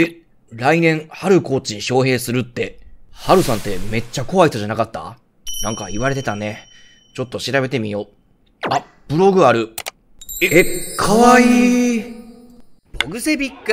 え、来年、春コーチに招聘するって、春さんってめっちゃ怖い人じゃなかったなんか言われてたね。ちょっと調べてみよう。あ、ブログある。え、えかわいい。ボグセビック。